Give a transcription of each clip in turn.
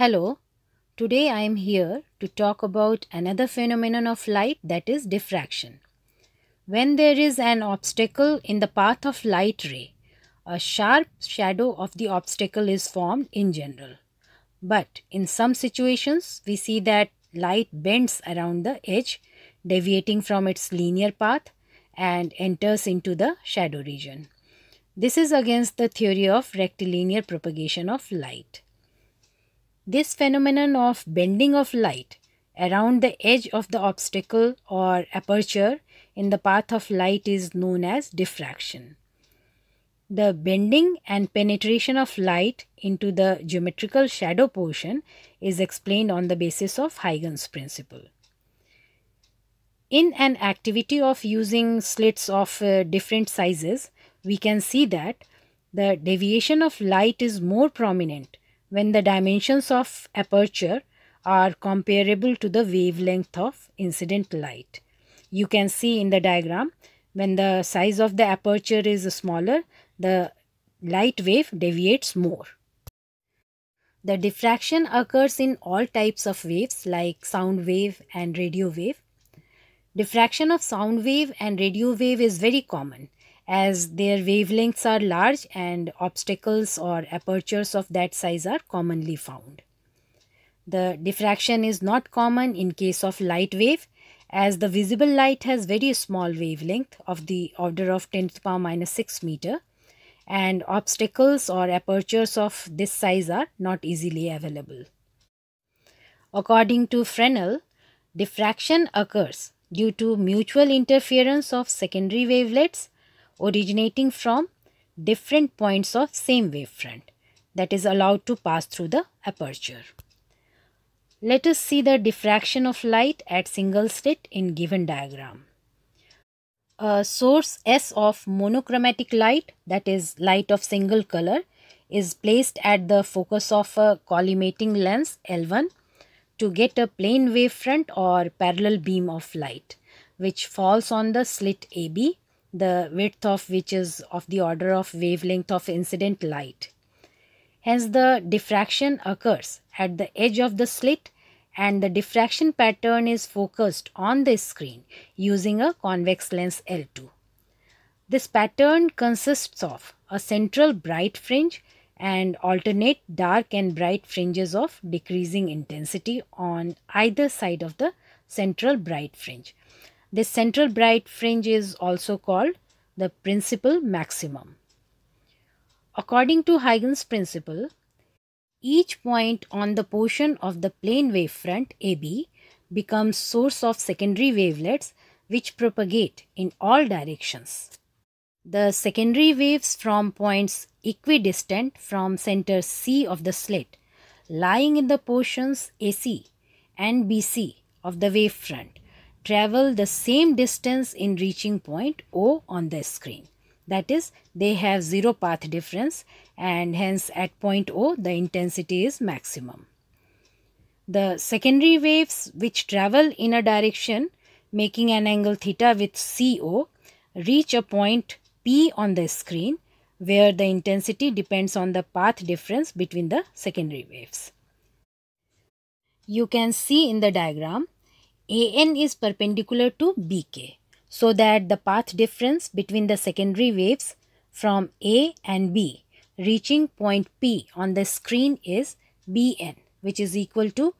Hello, today I am here to talk about another phenomenon of light that is diffraction. When there is an obstacle in the path of light ray, a sharp shadow of the obstacle is formed in general. But in some situations, we see that light bends around the edge, deviating from its linear path and enters into the shadow region. This is against the theory of rectilinear propagation of light. This phenomenon of bending of light around the edge of the obstacle or aperture in the path of light is known as diffraction. The bending and penetration of light into the geometrical shadow portion is explained on the basis of Huygens principle. In an activity of using slits of uh, different sizes, we can see that the deviation of light is more prominent when the dimensions of aperture are comparable to the wavelength of incident light. You can see in the diagram when the size of the aperture is smaller, the light wave deviates more. The diffraction occurs in all types of waves like sound wave and radio wave. Diffraction of sound wave and radio wave is very common as their wavelengths are large and obstacles or apertures of that size are commonly found. The diffraction is not common in case of light wave as the visible light has very small wavelength of the order of 10 to the power minus 6 meter and obstacles or apertures of this size are not easily available. According to Fresnel, diffraction occurs due to mutual interference of secondary wavelets originating from different points of same wavefront that is allowed to pass through the aperture. Let us see the diffraction of light at single slit in given diagram. A source S of monochromatic light that is light of single color is placed at the focus of a collimating lens L1 to get a plane wavefront or parallel beam of light which falls on the slit AB the width of which is of the order of wavelength of incident light. Hence the diffraction occurs at the edge of the slit and the diffraction pattern is focused on the screen using a convex lens L2. This pattern consists of a central bright fringe and alternate dark and bright fringes of decreasing intensity on either side of the central bright fringe. This central bright fringe is also called the principal maximum. According to Huygens principle, each point on the portion of the plane wavefront AB becomes source of secondary wavelets which propagate in all directions. The secondary waves from points equidistant from center C of the slit lying in the portions AC and BC of the wavefront travel the same distance in reaching point O on the screen. That is, they have zero path difference and hence at point O, the intensity is maximum. The secondary waves which travel in a direction making an angle theta with CO reach a point P on the screen where the intensity depends on the path difference between the secondary waves. You can see in the diagram AN is perpendicular to BK so that the path difference between the secondary waves from A and B reaching point P on the screen is BN which is equal to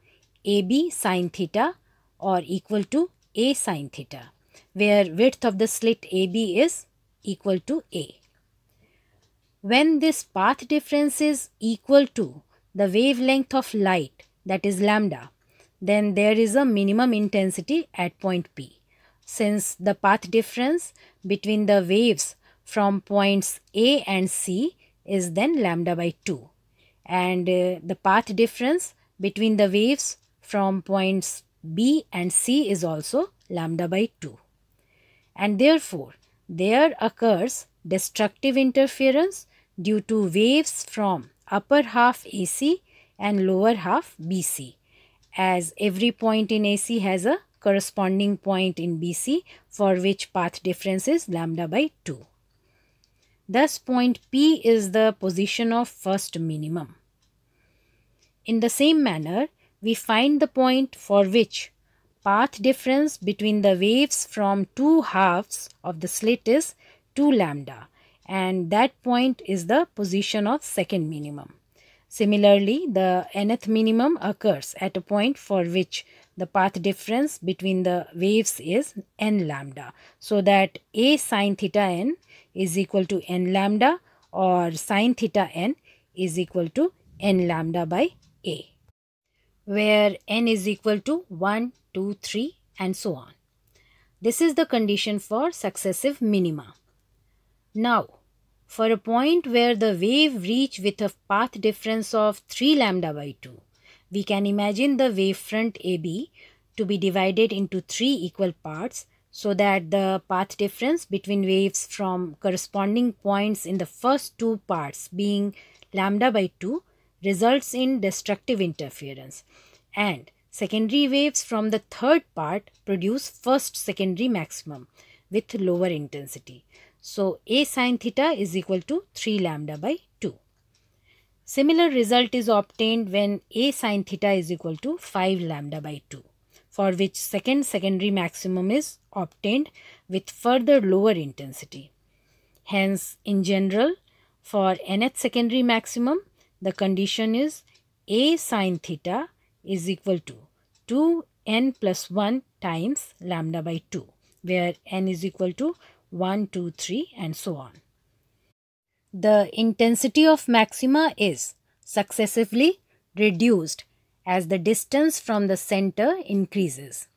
AB sine theta or equal to A sine theta where width of the slit AB is equal to A. When this path difference is equal to the wavelength of light that is lambda then there is a minimum intensity at point P. Since the path difference between the waves from points A and C is then lambda by 2 and uh, the path difference between the waves from points B and C is also lambda by 2. And therefore, there occurs destructive interference due to waves from upper half AC and lower half BC as every point in AC has a corresponding point in BC for which path difference is lambda by 2. Thus point P is the position of first minimum. In the same manner, we find the point for which path difference between the waves from two halves of the slit is 2 lambda and that point is the position of second minimum. Similarly, the nth minimum occurs at a point for which the path difference between the waves is n lambda. So that a sine theta n is equal to n lambda or sine theta n is equal to n lambda by a where n is equal to 1, 2, 3 and so on. This is the condition for successive minima. Now, for a point where the wave reach with a path difference of 3 lambda by 2. We can imagine the wavefront AB to be divided into 3 equal parts so that the path difference between waves from corresponding points in the first two parts being lambda by 2 results in destructive interference and secondary waves from the third part produce first secondary maximum with lower intensity. So, A sine theta is equal to 3 lambda by 2. Similar result is obtained when A sine theta is equal to 5 lambda by 2 for which second secondary maximum is obtained with further lower intensity. Hence, in general, for nth secondary maximum, the condition is A sine theta is equal to 2 n plus 1 times lambda by 2 where n is equal to 1, 2, 3 and so on. The intensity of maxima is successively reduced as the distance from the center increases.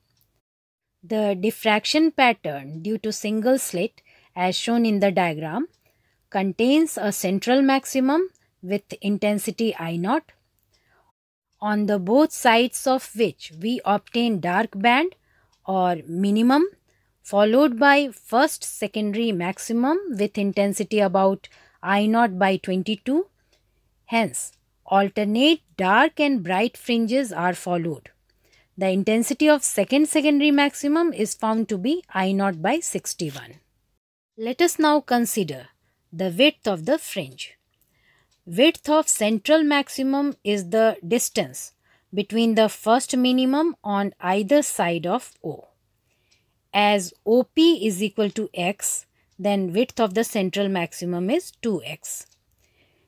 The diffraction pattern due to single slit as shown in the diagram contains a central maximum with intensity I0 on the both sides of which we obtain dark band or minimum followed by first secondary maximum with intensity about I naught by 22. Hence, alternate dark and bright fringes are followed. The intensity of second secondary maximum is found to be I naught by 61. Let us now consider the width of the fringe. Width of central maximum is the distance between the first minimum on either side of O as OP is equal to x, then width of the central maximum is 2x.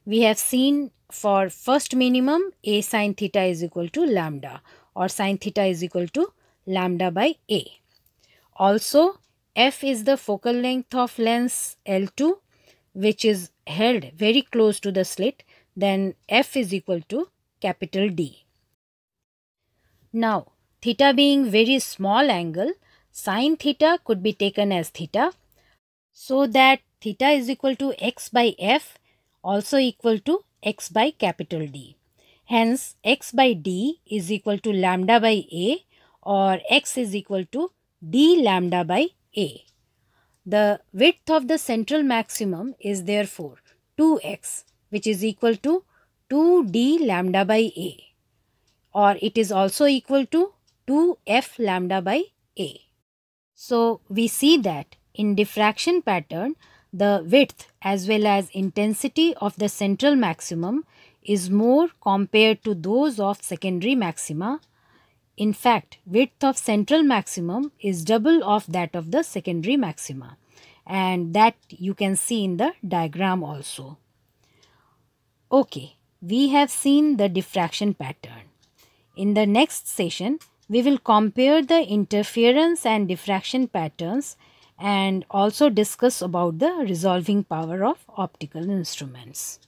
We have seen for first minimum a sine theta is equal to lambda or sine theta is equal to lambda by a. Also f is the focal length of lens L2 which is held very close to the slit then f is equal to capital D. Now theta being very small angle sine theta could be taken as theta. So that theta is equal to x by f also equal to x by capital D. Hence, x by d is equal to lambda by a or x is equal to d lambda by a. The width of the central maximum is therefore 2x which is equal to 2d lambda by a or it is also equal to 2f lambda by a. So we see that in diffraction pattern, the width as well as intensity of the central maximum is more compared to those of secondary maxima. In fact, width of central maximum is double of that of the secondary maxima and that you can see in the diagram also. Okay, we have seen the diffraction pattern. In the next session, we will compare the interference and diffraction patterns and also discuss about the resolving power of optical instruments.